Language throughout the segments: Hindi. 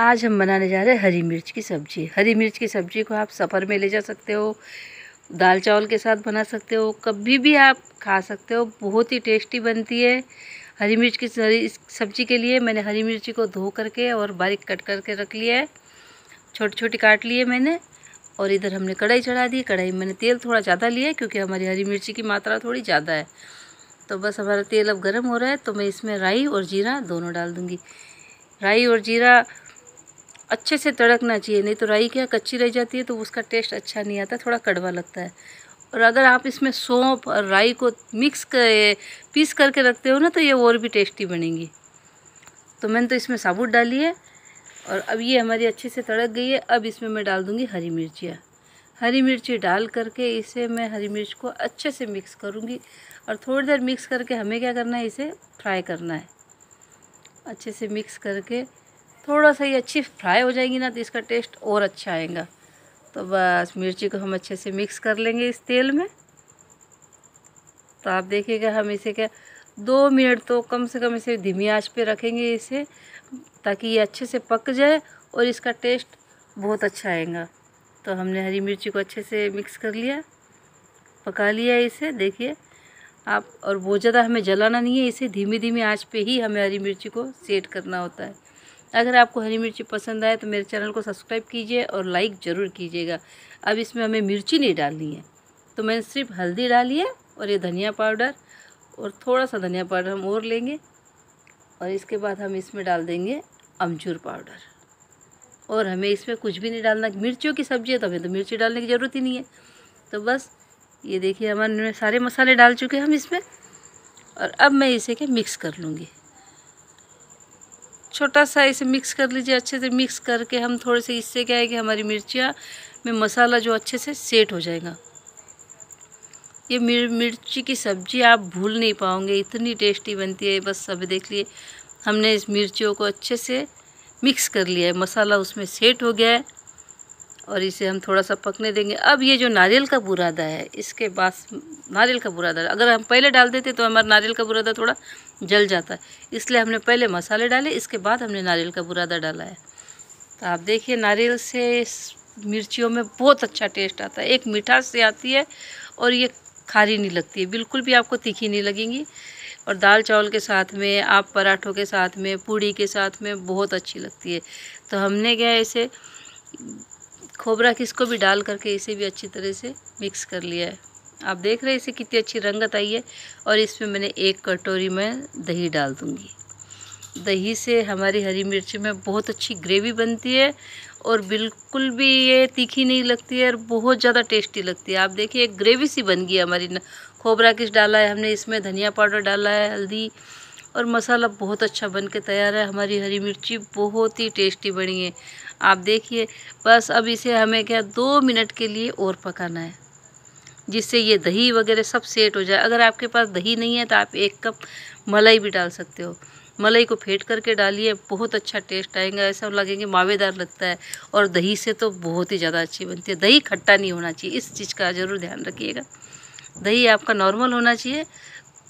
आज हम बनाने जा रहे हैं हरी मिर्च की सब्ज़ी हरी मिर्च की सब्ज़ी को आप सफ़र में ले जा सकते हो दाल चावल के साथ बना सकते हो कभी भी आप खा सकते हो बहुत ही टेस्टी बनती है हरी मिर्च की सब्ज़ी के लिए मैंने हरी मिर्ची को धो करके और बारीक कट करके रख लिया है छोटी छोटी काट लिए मैंने और इधर हमने कढ़ाई चढ़ा दी कढ़ाई मैंने तेल थोड़ा ज़्यादा लिया है क्योंकि हमारी हरी मिर्ची की मात्रा थोड़ी ज़्यादा है तो बस हमारा तेल अब गर्म हो रहा है तो मैं इसमें राई और जीरा दोनों डाल दूँगी राई और जीरा अच्छे से तड़कना चाहिए नहीं तो राई क्या कच्ची रह जाती है तो उसका टेस्ट अच्छा नहीं आता थोड़ा कड़वा लगता है और अगर आप इसमें सौंप और राई को मिक्स कर पीस करके रखते हो ना तो ये और भी टेस्टी बनेंगी तो मैंने तो इसमें साबुत डाली है और अब ये हमारी अच्छे से तड़क गई है अब इसमें मैं डाल दूँगी हरी मिर्चियाँ हरी मिर्ची डाल करके इसे मैं हरी मिर्च को अच्छे से मिक्स करूँगी और थोड़ी देर मिक्स करके हमें क्या करना है इसे फ्राई करना है अच्छे से मिक्स करके थोड़ा सा ये अच्छी फ्राई हो जाएगी ना तो इसका टेस्ट और अच्छा आएगा तो बस मिर्ची को हम अच्छे से मिक्स कर लेंगे इस तेल में तो आप देखिएगा हम इसे क्या दो मिनट तो कम से कम इसे धीमी आंच पे रखेंगे इसे ताकि ये अच्छे से पक जाए और इसका टेस्ट बहुत अच्छा आएगा तो हमने हरी मिर्ची को अच्छे से मिक्स कर लिया पका लिया इसे देखिए आप और बहुत ज़्यादा हमें जलाना नहीं है इसे धीमी धीमी आंच पे ही हमें हरी मिर्ची को सेट करना होता है अगर आपको हरी मिर्ची पसंद आए तो मेरे चैनल को सब्सक्राइब कीजिए और लाइक ज़रूर कीजिएगा अब इसमें हमें मिर्ची नहीं डालनी है तो मैंने सिर्फ हल्दी डाली है और ये धनिया पाउडर और थोड़ा सा धनिया पाउडर हम और लेंगे और इसके बाद हम इसमें डाल देंगे अमचूर पाउडर और हमें इसमें कुछ भी नहीं डालना मिर्चियों की सब्ज़ी है तो हमें तो मिर्ची डालने की ज़रूरत ही नहीं है तो बस ये देखिए हमारे सारे मसाले डाल चुके हैं हम इसमें और अब मैं इसे के मिक्स कर लूँगी छोटा सा इसे मिक्स कर लीजिए अच्छे से मिक्स करके हम थोड़े से इससे क्या है कि हमारी मिर्चियाँ में मसाला जो अच्छे से सेट हो जाएगा ये मिर, मिर्ची की सब्ज़ी आप भूल नहीं पाओगे इतनी टेस्टी बनती है बस सब देख लिए हमने इस मिर्चियों को अच्छे से मिक्स कर लिया है मसाला उसमें सेट हो गया है और इसे हम थोड़ा सा पकने देंगे अब ये जो नारियल का बुरादा है इसके बाद नारियल का बुरादा अगर हम पहले डाल देते तो हमारा नारियल का बुरादा थोड़ा जल जाता है इसलिए हमने पहले मसाले डाले इसके बाद हमने नारियल का बुरादा डाला है तो आप देखिए नारियल से मिर्चियों में बहुत अच्छा टेस्ट आता है एक मिठास से आती है और ये खारी नहीं लगती है बिल्कुल भी आपको तीखी नहीं लगेंगी और दाल चावल के साथ में आप पराठों के साथ में पूड़ी के साथ में बहुत अच्छी लगती है तो हमने क्या इसे खोबरा की इसको भी डाल करके इसे भी अच्छी तरह से मिक्स कर लिया है आप देख रहे हैं इसे कितनी अच्छी रंगत आई है और इसमें मैंने एक कटोरी में दही डाल दूँगी दही से हमारी हरी मिर्ची में बहुत अच्छी ग्रेवी बनती है और बिल्कुल भी ये तीखी नहीं लगती है और बहुत ज़्यादा टेस्टी लगती है आप देखिए एक ग्रेवी सी बन गई हमारी खोबरा किस डाला है हमने इसमें धनिया पाउडर डाला है हल्दी और मसाला बहुत अच्छा बन के तैयार है हमारी हरी मिर्ची बहुत ही टेस्टी बनी है आप देखिए बस अब इसे हमें क्या दो मिनट के लिए और पकाना है जिससे ये दही वगैरह सब सेट हो जाए अगर आपके पास दही नहीं है तो आप एक कप मलाई भी डाल सकते हो मलाई को फेंट करके डालिए बहुत अच्छा टेस्ट आएगा ऐसा लगेंगे मावेदार लगता है और दही से तो बहुत ही ज़्यादा अच्छी बनती है दही खट्टा नहीं होना चाहिए इस चीज़ का ज़रूर ध्यान रखिएगा दही आपका नॉर्मल होना चाहिए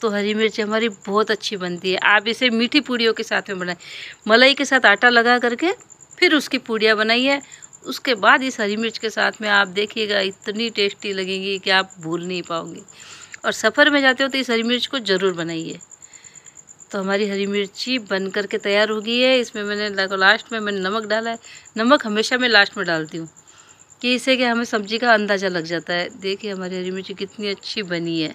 तो हरी मिर्च हमारी बहुत अच्छी बनती है आप इसे मीठी पूड़ियों के साथ में बनाएं मलाई के साथ आटा लगा करके फिर उसकी पूड़ियाँ बनाइए उसके बाद इस हरी मिर्च के साथ में आप देखिएगा इतनी टेस्टी लगेंगी कि आप भूल नहीं पाओगे और सफ़र में जाते हो तो इस हरी मिर्च को ज़रूर बनाइए तो हमारी हरी मिर्ची बन कर के तैयार हो गई है इसमें मैंने लास्ट में मैंने नमक डाला है नमक हमेशा मैं लास्ट में डालती हूँ कि इससे क्या हमें सब्ज़ी का अंदाज़ा लग जाता है देखिए हमारी हरी मिर्ची कितनी अच्छी बनी है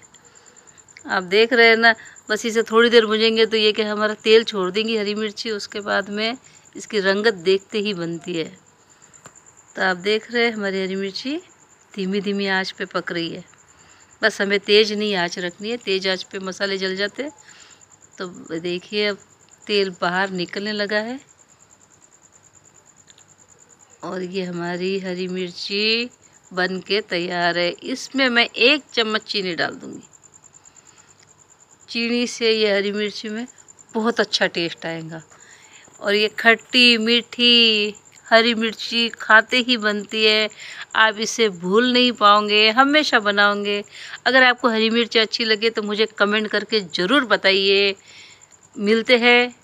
आप देख रहे हैं ना बस इसे थोड़ी देर भुजेंगे तो ये कि हमारा तेल छोड़ देंगी हरी मिर्ची उसके बाद में इसकी रंगत देखते ही बनती है तो आप देख रहे हैं हमारी हरी मिर्ची धीमी धीमी आँच पर पक रही है बस हमें तेज़ नहीं आँच रखनी है तेज़ आँच पर मसाले जल जाते तो देखिए अब तेल बाहर निकलने लगा है और ये हमारी हरी मिर्ची बन के तैयार है इसमें मैं एक चम्मच चीनी डाल दूँगी चीनी से ये हरी मिर्ची में बहुत अच्छा टेस्ट आएगा और ये खट्टी मीठी हरी मिर्ची खाते ही बनती है आप इसे भूल नहीं पाओगे हमेशा बनाओगे अगर आपको हरी मिर्ची अच्छी लगे तो मुझे कमेंट करके ज़रूर बताइए मिलते हैं